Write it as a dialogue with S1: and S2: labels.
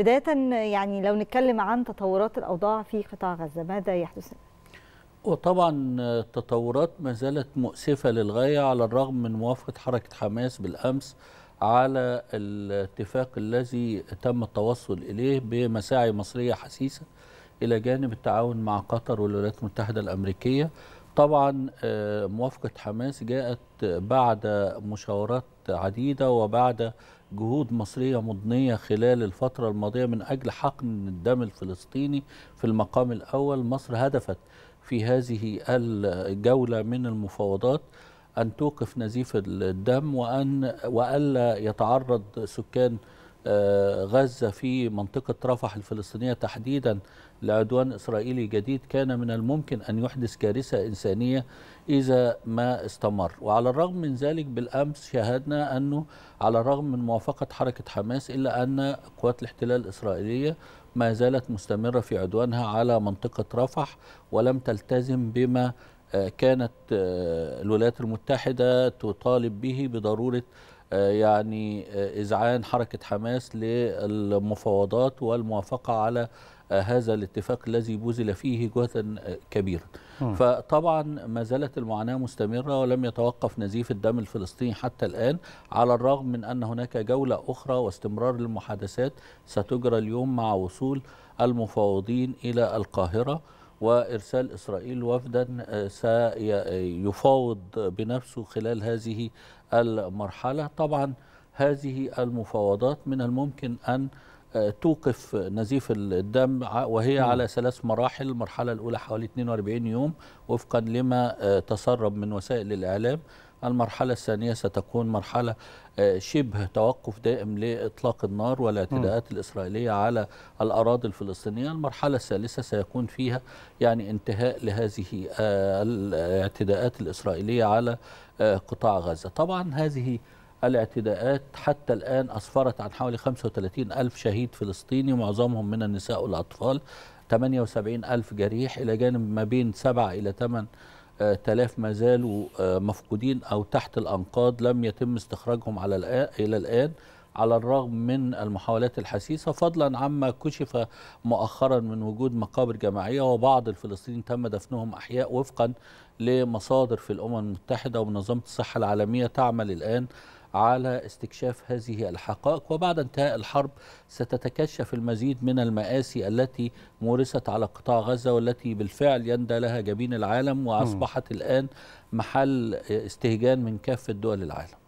S1: بداية يعني لو نتكلم عن تطورات الأوضاع في قطاع غزة ماذا يحدث؟ وطبعا التطورات ما زالت مؤسفة للغاية على الرغم من موافقة حركة حماس بالأمس على الاتفاق الذي تم التوصل إليه بمساعي مصرية حسيسة إلى جانب التعاون مع قطر والولايات المتحدة الأمريكية طبعا آه، موافقة حماس جاءت بعد مشاورات عديدة وبعد جهود مصرية مضنية خلال الفترة الماضية من أجل حقن الدم الفلسطيني في المقام الأول مصر هدفت في هذه الجولة من المفاوضات أن توقف نزيف الدم وأن وألا يتعرض سكان آه، غزة في منطقة رفح الفلسطينية تحديدا لعدوان إسرائيلي جديد كان من الممكن أن يحدث كارثة إنسانية إذا ما استمر وعلى الرغم من ذلك بالأمس شاهدنا أنه على الرغم من موافقة حركة حماس إلا أن قوات الاحتلال الإسرائيلية ما زالت مستمرة في عدوانها على منطقة رفح ولم تلتزم بما آه، كانت آه، الولايات المتحدة تطالب به بضرورة آه، يعني إذعان آه، حركة حماس للمفاوضات والموافقة على آه، هذا الاتفاق الذي بذل فيه جهدا كبيرا فطبعا ما زالت المعاناة مستمرة ولم يتوقف نزيف الدم الفلسطيني حتى الآن على الرغم من أن هناك جولة أخرى واستمرار للمحادثات ستجرى اليوم مع وصول المفاوضين إلى القاهرة وإرسال إسرائيل وفدا آه، سيفاوض بنفسه خلال هذه المرحلة طبعا هذه المفاوضات من الممكن أن آه، توقف نزيف الدم وهي نعم. على ثلاث مراحل المرحلة الأولى حوالي 42 يوم وفقا لما آه، تسرب من وسائل الإعلام المرحلة الثانية ستكون مرحلة آه، شبه توقف دائم لإطلاق النار والاعتداءات الإسرائيلية على الأراضي الفلسطينية المرحلة الثالثة سيكون فيها يعني انتهاء لهذه آه، الاعتداءات الإسرائيلية على آه، قطاع غزة طبعا هذه الاعتداءات حتى الآن أسفرت عن حوالي 35 ألف شهيد فلسطيني معظمهم من النساء والأطفال 78 ألف جريح إلى جانب ما بين 7 إلى 8 آلاف ما زالوا آه، مفقودين أو تحت الأنقاض لم يتم استخراجهم على الآن إلى الآن على الرغم من المحاولات الحثيثة فضلا عما كشف مؤخرا من وجود مقابر جماعية وبعض الفلسطينيين تم دفنهم أحياء وفقا لمصادر في الأمم المتحدة ومنظمة الصحة العالمية تعمل الآن على استكشاف هذه الحقائق وبعد انتهاء الحرب ستتكشف المزيد من المآسي التي مورست على قطاع غزة والتي بالفعل يندى لها جبين العالم وأصبحت الآن محل استهجان من كافة دول العالم